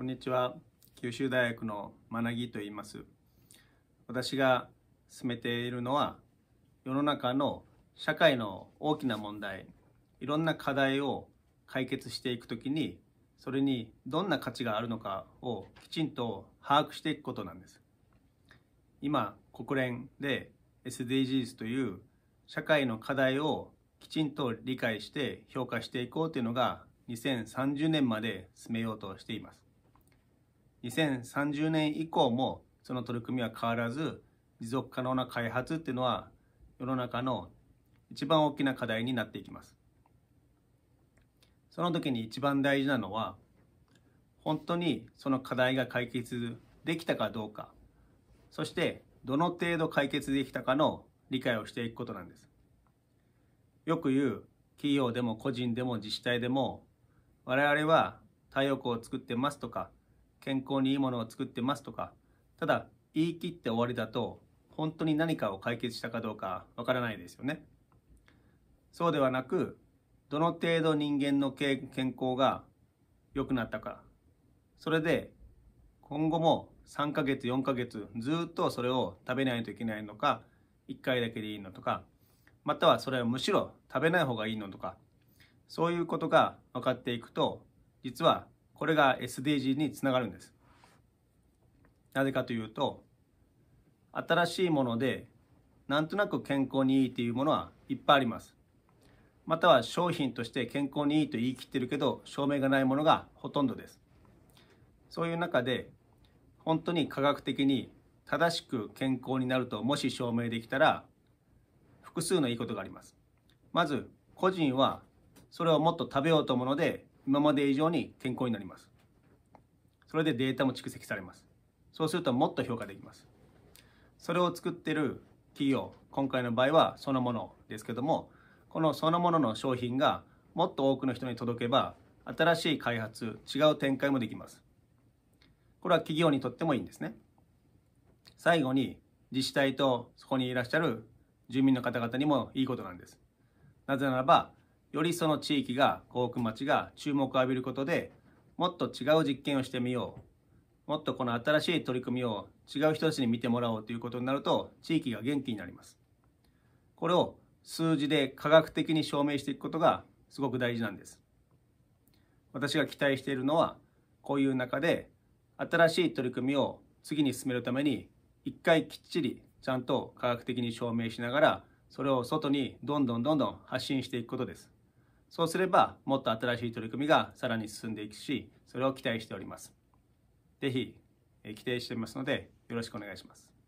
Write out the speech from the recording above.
こんにちは九州大学のなぎと言います私が進めているのは世の中の社会の大きな問題いろんな課題を解決していくときにそれにどんな価値があるのかをきちんと把握していくことなんです今国連で SDGs という社会の課題をきちんと理解して評価していこうというのが2030年まで進めようとしています2030年以降もその取り組みは変わらず持続可能な開発っていうのは世の中の一番大きな課題になっていきますその時に一番大事なのは本当にその課題が解決できたかどうかそしてどの程度解決できたかの理解をしていくことなんですよく言う企業でも個人でも自治体でも我々は太陽光を作ってますとか健康にいいものを作ってますとかただ言い切って終わりだと本当に何かを解決したかどうかわからないですよね。そうではなくどの程度人間の健康が良くなったかそれで今後も3ヶ月4ヶ月ずっとそれを食べないといけないのか1回だけでいいのとかまたはそれをむしろ食べない方がいいのとかそういうことが分かっていくと実はこれが SDG につながるんですなぜかというと新しいものでなんとなく健康にいいというものはいっぱいありますまたは商品として健康にいいと言い切ってるけど証明がないものがほとんどですそういう中で本当に科学的に正しく健康になるともし証明できたら複数のいいことがありますまず個人はそれをもっと食べようと思うので今まで以上に健康になりますそれでデータも蓄積されますそうするともっと評価できますそれを作ってる企業今回の場合はそのものですけどもこのそのものの商品がもっと多くの人に届けば新しい開発違う展開もできますこれは企業にとってもいいんですね最後に自治体とそこにいらっしゃる住民の方々にもいいことなんですなぜならばよりその地域が幸福町が注目を浴びることでもっと違う実験をしてみようもっとこの新しい取り組みを違う人たちに見てもらおうということになると地域が元気になりますこれを数字で科学的に証明していくことがすごく大事なんです私が期待しているのはこういう中で新しい取り組みを次に進めるために一回きっちりちゃんと科学的に証明しながらそれを外にどんどんどんどん発信していくことですそうすればもっと新しい取り組みがさらに進んでいくしそれを期待しております。ぜひ規定していますのでよろしくお願いします。